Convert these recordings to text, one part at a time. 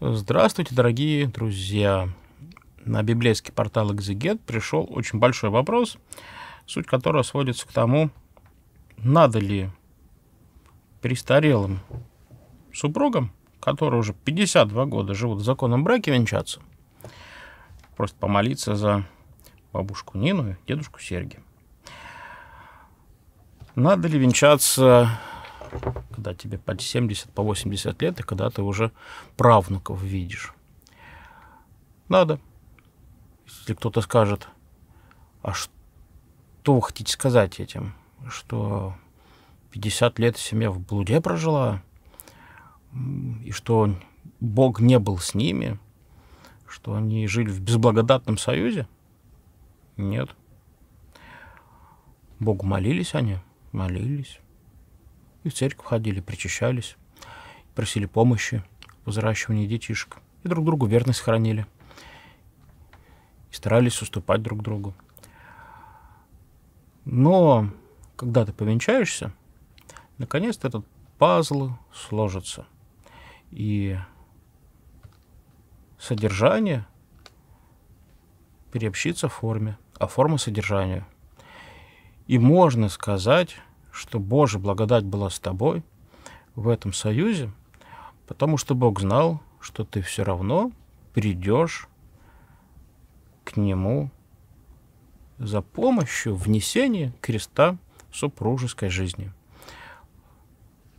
Здравствуйте, дорогие друзья! На библейский портал Exeget пришел очень большой вопрос, суть которого сводится к тому, надо ли престарелым супругам, которые уже 52 года живут в законном браке, венчаться, просто помолиться за бабушку Нину и дедушку Сергия. Надо ли венчаться когда тебе под 70, по 80 лет, и когда ты уже правнуков видишь. Надо. Если кто-то скажет, а что вы хотите сказать этим? Что 50 лет семья в блуде прожила, и что Бог не был с ними, что они жили в безблагодатном союзе? Нет. Богу молились они? Молились и в церковь ходили, причащались, просили помощи в взращивании детишек, и друг другу верность хранили, и старались уступать друг другу. Но когда ты повенчаешься, наконец-то этот пазл сложится. И содержание переобщится в форме, а форма содержанию. И можно сказать, что Божья благодать была с тобой в этом союзе, потому что Бог знал, что ты все равно придешь к Нему за помощью внесения креста в супружеской жизни.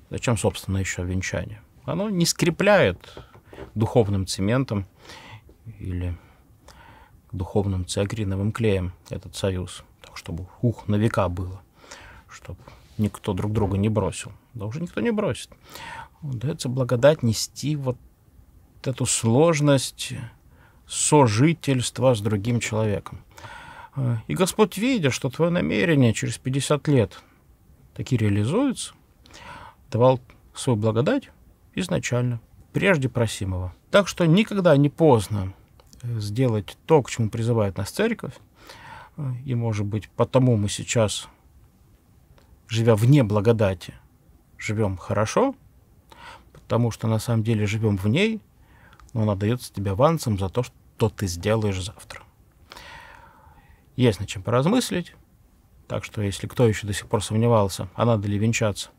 Зачем, собственно, еще венчание? Оно не скрепляет духовным цементом или духовным цегриновым клеем этот союз, так чтобы ух, на века было, чтобы никто друг друга не бросил. Да уже никто не бросит. Дается благодать нести вот эту сложность сожительства с другим человеком. Э, и Господь, видя, что твое намерение через 50 лет таки реализуется, давал свою благодать изначально, прежде просимого. Так что никогда не поздно э, сделать то, к чему призывает нас церковь, э, и, может быть, потому мы сейчас живя вне благодати, живем хорошо, потому что на самом деле живем в ней, но она дается тебе авансом за то, что ты сделаешь завтра. Есть над чем поразмыслить, так что если кто еще до сих пор сомневался, а надо ли венчаться,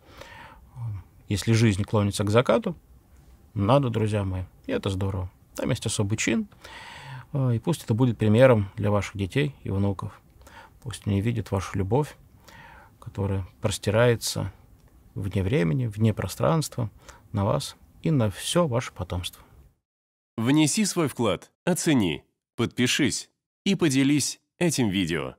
если жизнь клонится к закату, надо, друзья мои, и это здорово. Там есть особый чин, э, и пусть это будет примером для ваших детей и внуков. Пусть они видят вашу любовь, которая простирается вне времени, вне пространства, на вас и на все ваше потомство. Внеси свой вклад, оцени, подпишись и поделись этим видео.